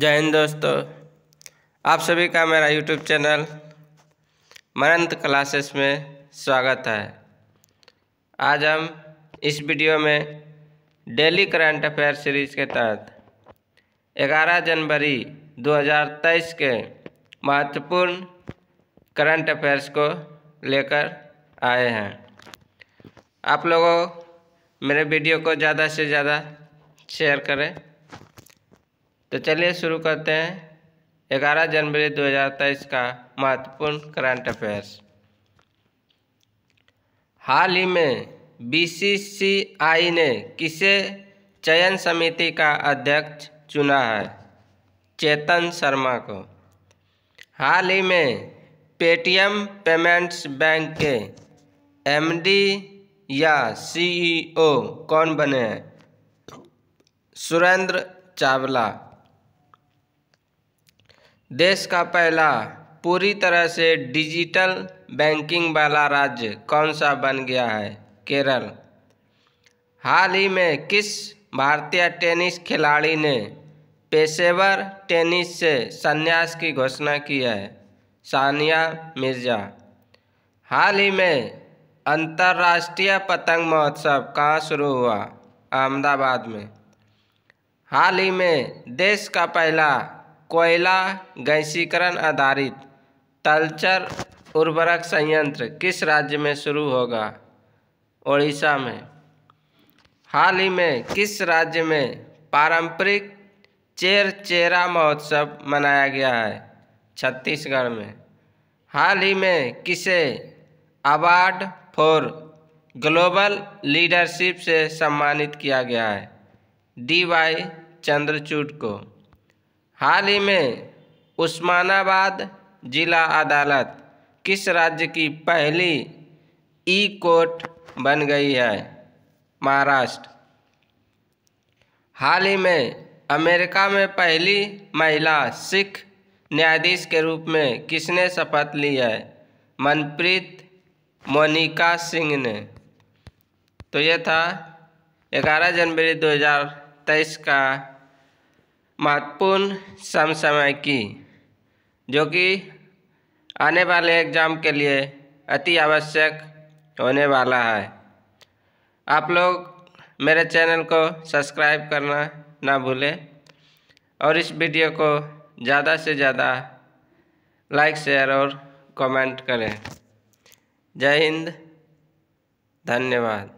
जय हिंद दोस्तों आप सभी का मेरा यूट्यूब चैनल मनंत क्लासेस में स्वागत है आज हम इस वीडियो में डेली करंट अफेयर सीरीज के तहत 11 जनवरी 2023 के महत्वपूर्ण करंट अफेयर्स को लेकर आए हैं आप लोगों मेरे वीडियो को ज़्यादा से ज़्यादा शेयर करें तो चलिए शुरू करते हैं ग्यारह जनवरी 2023 का महत्वपूर्ण करंट अफेयर्स हाल ही में बीसीसीआई ने किसे चयन समिति का अध्यक्ष चुना है चेतन शर्मा को हाल ही में पेटीएम पेमेंट्स बैंक के एमडी या सीईओ e कौन बने हैं सुरेंद्र चावला देश का पहला पूरी तरह से डिजिटल बैंकिंग वाला राज्य कौन सा बन गया है केरल हाल ही में किस भारतीय टेनिस खिलाड़ी ने पेशेवर टेनिस से संन्यास की घोषणा की है सानिया मिर्जा हाल ही में अंतर्राष्ट्रीय पतंग महोत्सव कहाँ शुरू हुआ अहमदाबाद में हाल ही में देश का पहला कोयला गैसीकरण आधारित तलचर उर्वरक संयंत्र किस राज्य में शुरू होगा ओडिशा में हाल ही में किस राज्य में पारंपरिक चेर चेरा महोत्सव मनाया गया है छत्तीसगढ़ में हाल ही में किसे अवार्ड फॉर ग्लोबल लीडरशिप से सम्मानित किया गया है डी वाई चंद्रचूड को हाल ही में उस्मानाबाद जिला अदालत किस राज्य की पहली ई कोर्ट बन गई है महाराष्ट्र हाल ही में अमेरिका में पहली महिला सिख न्यायाधीश के रूप में किसने शपथ ली है मनप्रीत मोनिका सिंह ने तो यह था 11 जनवरी 2023 का महत्वपूर्ण समसमय की जो कि आने वाले एग्ज़ाम के लिए अति आवश्यक होने वाला है आप लोग मेरे चैनल को सब्सक्राइब करना ना भूलें और इस वीडियो को ज़्यादा से ज़्यादा लाइक शेयर और कमेंट करें जय हिंद धन्यवाद